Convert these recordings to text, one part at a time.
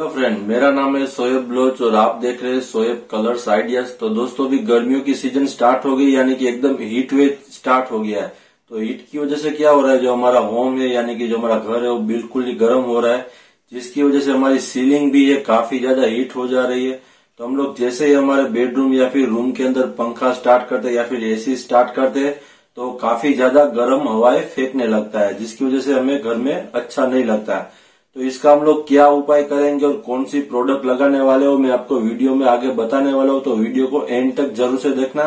hello friend मेरा नाम है सोएब ब्लोच और आप देख रहे हैं सोएब कलर्स आइडियाज तो दोस्तों अभी गर्मियों की सीजन स्टार्ट हो गई यानी कि एकदम हीट वेव स्टार्ट हो गया है तो हीट की वजह से क्या हो रहा है जो हमारा होम है यानी कि जो हमारा घर है वो बिल्कुल ही गर्म हो रहा है जिसकी वजह से हमारी सीलिंग भी है काफी ज्यादा हीट हो जा रही है तो हम लोग जैसे ही हमारे बेडरूम या फिर रूम के अंदर पंखा स्टार्ट करते या फिर ए स्टार्ट करते है तो काफी ज्यादा गर्म हवाएं फेंकने लगता है जिसकी वजह से हमें घर में अच्छा नहीं लगता है तो इसका हम लोग क्या उपाय करेंगे और कौन सी प्रोडक्ट लगाने वाले हो मैं आपको वीडियो में आगे बताने वाला हूँ तो वीडियो को एंड तक जरूर से देखना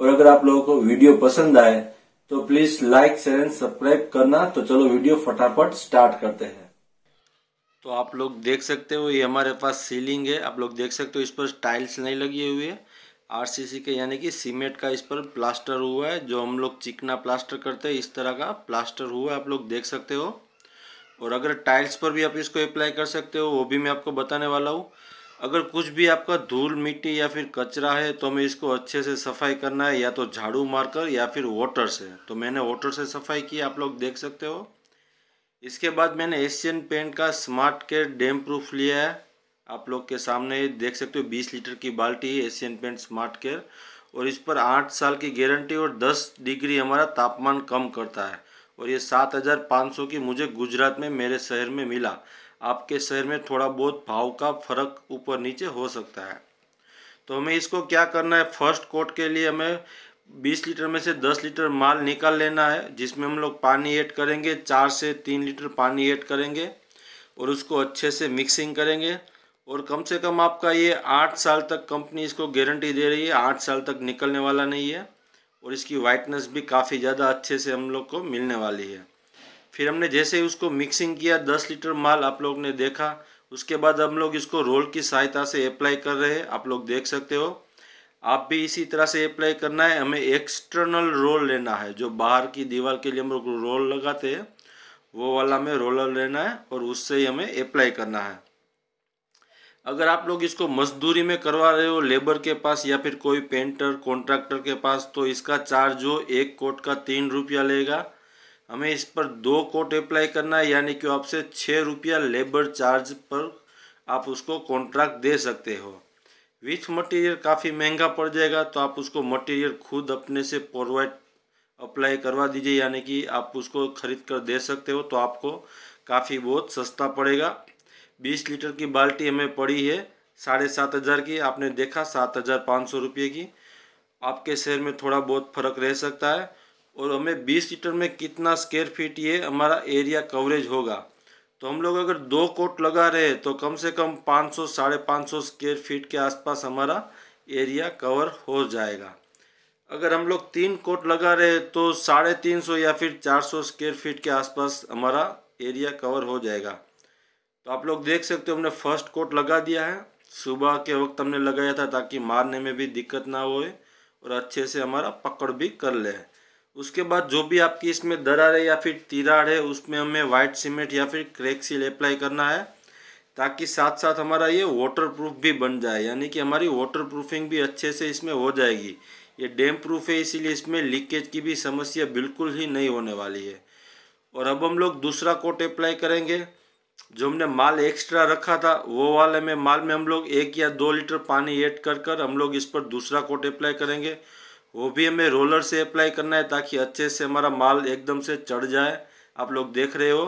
और अगर आप लोगों को वीडियो पसंद आए तो please like share and subscribe करना तो चलो वीडियो फटाफट स्टार्ट करते हैं तो आप लोग देख सकते हो ये हमारे पास सीलिंग है आप लोग देख सकते हो इस पर टाइल्स नहीं लगी हुई है आर के यानी कि सीमेंट का इस पर प्लास्टर हुआ है जो हम लोग चिकना प्लास्टर करते हैं इस तरह का प्लास्टर हुआ है आप लोग देख सकते हो और अगर टाइल्स पर भी आप इसको अप्लाई कर सकते हो वो भी मैं आपको बताने वाला हूँ अगर कुछ भी आपका धूल मिट्टी या फिर कचरा है तो हमें इसको अच्छे से सफाई करना है या तो झाड़ू मारकर या फिर वाटर से तो मैंने वाटर से सफाई की आप लोग देख सकते हो इसके बाद मैंने एशियन पेंट का स्मार्ट केयर डैम प्रूफ लिया है आप लोग के सामने देख सकते हो 20 लीटर की बाल्टी है एशियन पेंट स्मार्ट केयर और इस पर आठ साल की गारंटी और दस डिग्री हमारा तापमान कम करता है और ये सात हज़ार पाँच सौ की मुझे गुजरात में मेरे शहर में मिला आपके शहर में थोड़ा बहुत भाव का फर्क ऊपर नीचे हो सकता है तो हमें इसको क्या करना है फर्स्ट कोट के लिए हमें बीस लीटर में से दस लीटर माल निकाल लेना है जिसमें हम लोग पानी ऐड करेंगे चार से तीन लीटर पानी ऐड करेंगे और उसको अच्छे से मिक्सिंग करेंगे और कम से कम आपका ये आठ साल तक कंपनी इसको गारंटी दे रही है आठ साल तक निकलने वाला नहीं है और इसकी वाइटनेस भी काफ़ी ज़्यादा अच्छे से हम लोग को मिलने वाली है फिर हमने जैसे ही उसको मिक्सिंग किया दस लीटर माल आप लोग ने देखा उसके बाद हम लोग इसको रोल की सहायता से अप्लाई कर रहे हैं आप लोग देख सकते हो आप भी इसी तरह से अप्लाई करना है हमें एक्सटर्नल रोल लेना है जो बाहर की दीवार के लिए हम लोग रोल लगाते हैं वो वाला हमें रोलर लेना है और उससे ही हमें अप्लाई करना है अगर आप लोग इसको मजदूरी में करवा रहे हो लेबर के पास या फिर कोई पेंटर कॉन्ट्रैक्टर के पास तो इसका चार्ज हो एक कोट का तीन रुपया लेगा हमें इस पर दो कोट अप्लाई करना है यानी कि आपसे छः रुपया लेबर चार्ज पर आप उसको कॉन्ट्रैक्ट दे सकते हो विथ मटेरियल काफ़ी महंगा पड़ जाएगा तो आप उसको मटेरियल खुद अपने से प्रोवाइड अप्लाई करवा दीजिए यानी कि आप उसको खरीद कर दे सकते हो तो आपको काफ़ी बहुत सस्ता पड़ेगा बीस लीटर की बाल्टी हमें पड़ी है साढ़े सात हज़ार की आपने देखा सात हज़ार पाँच सौ रुपये की आपके शहर में थोड़ा बहुत फ़र्क रह सकता है और हमें बीस लीटर में कितना स्क्वेयर फीट ये हमारा एरिया कवरेज होगा तो हम लोग अगर दो कोट लगा रहे तो कम से कम पाँच सौ साढ़े पाँच सौ स्क्वेयर फीट के आसपास हमारा एरिया कवर हो जाएगा अगर हम लोग तीन कोट लगा रहे तो साढ़े तीन सौ या फिर चार सौ स्क्वेयर फीट के आसपास हमारा एरिया कवर हो जाएगा तो आप लोग देख सकते हो हमने फर्स्ट कोट लगा दिया है सुबह के वक्त हमने लगाया था ताकि मारने में भी दिक्कत ना होए और अच्छे से हमारा पकड़ भी कर ले उसके बाद जो भी आपकी इसमें दरार है या फिर तिराड़ है उसमें हमें वाइट सीमेंट या फिर क्रेक सील अप्लाई करना है ताकि साथ साथ हमारा ये वाटर प्रूफ भी बन जाए यानी कि हमारी वाटर प्रूफिंग भी अच्छे से इसमें हो जाएगी ये डैम प्रूफ है इसीलिए इसमें लीकेज की भी समस्या बिल्कुल ही नहीं होने वाली है और अब हम लोग दूसरा कोट अप्लाई करेंगे जो हमने माल एक्स्ट्रा रखा था वो वाले में माल में हम लोग एक या दो लीटर पानी ऐड कर कर हम लोग इस पर दूसरा कोट अप्लाई करेंगे वो भी हमें रोलर से अप्लाई करना है ताकि अच्छे से हमारा माल एकदम से चढ़ जाए आप लोग देख रहे हो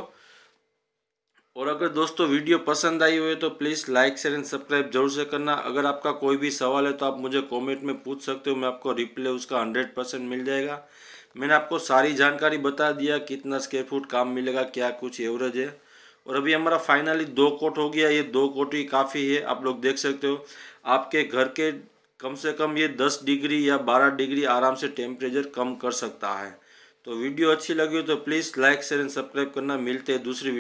और अगर दोस्तों वीडियो पसंद आई हो तो please like share and subscribe जरूर से करना अगर आपका कोई भी सवाल है तो आप मुझे कमेंट में पूछ सकते हो मैं आपको रिप्लाई उसका हंड्रेड परसेंट मिल जाएगा मैंने आपको सारी जानकारी बता दिया कितना स्क्वेयर फुट काम मिलेगा क्या कुछ एवरेज है और अभी हमारा फाइनली दो कोट हो गया ये दो कोट ही काफ़ी है आप लोग देख सकते हो आपके घर के कम से कम ये दस डिग्री या बारह डिग्री आराम से टेम्परेचर कम कर सकता है तो वीडियो अच्छी लगी हो तो please like share and subscribe करना मिलते हैं दूसरी